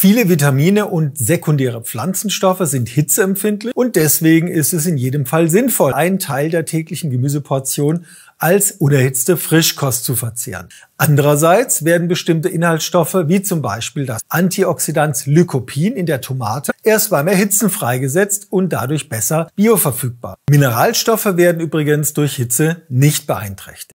Viele Vitamine und sekundäre Pflanzenstoffe sind hitzeempfindlich und deswegen ist es in jedem Fall sinnvoll, einen Teil der täglichen Gemüseportion als unerhitzte Frischkost zu verzehren. Andererseits werden bestimmte Inhaltsstoffe, wie zum Beispiel das Antioxidant Lycopin in der Tomate, erst beim Erhitzen freigesetzt und dadurch besser bioverfügbar. Mineralstoffe werden übrigens durch Hitze nicht beeinträchtigt.